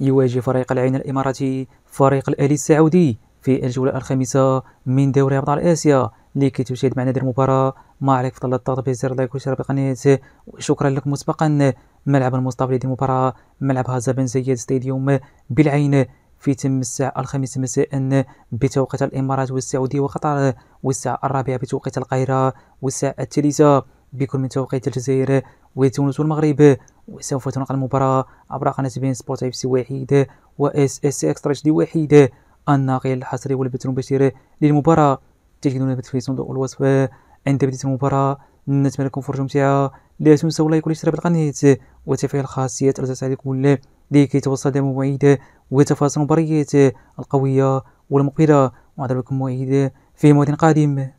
يواجه فريق العين الإماراتي فريق الأهلي السعودي في الجولة الخامسة من دوري أبطال آسيا لكي تشاهد معنا هذه المباراة ما عليك فضل الضغط بزر لايك وشير بالقناة وشكرا لك مسبقا ملعب المستقبل لهذه المباراة ملعب هذا بن زياد ستاديوم بالعين في تم الساعة الخامسة مساء بتوقيت الإمارات والسعودية وقطر والساعة الرابعة بتوقيت القاهرة والساعة الثالثة بكل من توقيت الجزائر وتونس والمغرب وسوف تنقل المباراة عبر قناة بين سبورت اف سي واحد و اس اس اكسترا دي واحد الناقل الحصري والبث المباشر للمباراة تجدون البث في صندوق الوصف عند بداية المباراة نتمنى لكم فرجة ممتعة لا تنسوا لايك والاشتراك بالقناة وتفعيل الخاصيات الجرس عليكم لكي توصل دائما موعد وتفاصيل المباريات القوية والمقبلة لكم موعد في موعد قادم